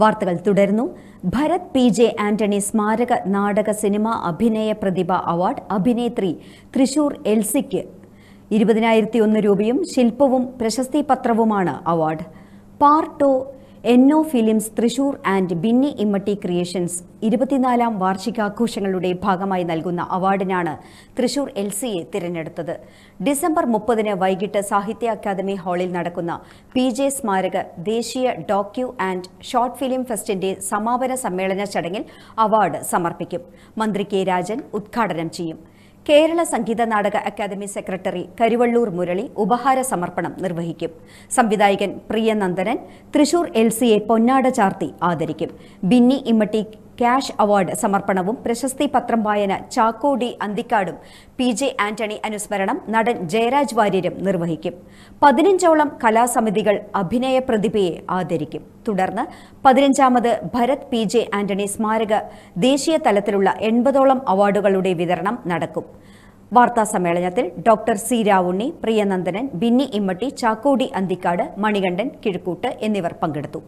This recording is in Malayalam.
വാർത്തകൾ തുടരുന്നു ഭരത് പി ജെ ആന്റണി സ്മാരക നാടക സിനിമ അഭിനയ പ്രതിഭ അവാർഡ് അഭിനേത്രി തൃശൂർ എൽസിക്ക് ഇരുപതിനായിരത്തി ഒന്ന് രൂപയും ശില്പവും പ്രശസ്തി പത്രവുമാണ് അവാർഡ് പാർട്ടോ എന്നോ films Thrissur and Binny Immatty creations ഇരുപത്തിനാലാം വാർഷികാഘോഷങ്ങളുടെ ഭാഗമായി നൽകുന്ന അവാർഡിനാണ് തൃശൂർ എൽ സിയെ തിരഞ്ഞെടുത്തത് ഡിസംബർ മുപ്പതിന് വൈകിട്ട് സാഹിത്യ അക്കാദമി ഹാളിൽ നടക്കുന്ന പി ജെ സ്മാരക ദേശീയ ഡോക്യു ആൻഡ് ഷോർട്ട് ഫിലിം ഫെസ്റ്റിന്റെ സമാപന സമ്മേളന ചടങ്ങിൽ അവാർഡ് സമർപ്പിക്കും മന്ത്രി കെ രാജൻ ഉദ്ഘാടനം ചെയ്യും കേരള സംഗീത നാടക അക്കാദമി സെക്രട്ടറി കരുവള്ളൂർ മുരളി ഉപഹാര സമർപ്പണം നിർവഹിക്കും സംവിധായകൻ പ്രിയനന്ദനൻ തൃശൂർ എൽ സിയെ പൊന്നാട ചാർത്തി ആദരിക്കും ബിന്നി ഇമ്മട്ടി ക്യാഷ് അവാർഡ് സമർപ്പണവും പ്രശസ്തി പത്രം വായന ചാക്കോ ഡി അന്തിക്കാടും പി ജെ ആന്റണി അനുസ്മരണം നടൻ ജയരാജ് വാര്യരും നിർവഹിക്കും പതിനഞ്ചോളം കലാസമിതികൾ അഭിനയ പ്രതിഭയെ ആദരിക്കും തുടർന്ന് പതിനഞ്ചാമത് ഭരത് പി ജെ ആന്റണി സ്മാരക ദേശീയ തലത്തിലുള്ള എൺപതോളം അവാർഡുകളുടെ വിതരണം നടക്കും വാർത്താ സമ്മേളനത്തിൽ ഡോക്ടർ സി രാവുണ്ണി പ്രിയനന്ദനൻ ബിന്നി ഇമ്മട്ടി ചാക്കോടി അന്തിക്കാട് മണികണ്ഠൻ കിഴക്കൂട്ട് എന്നിവർ പങ്കെടുത്തു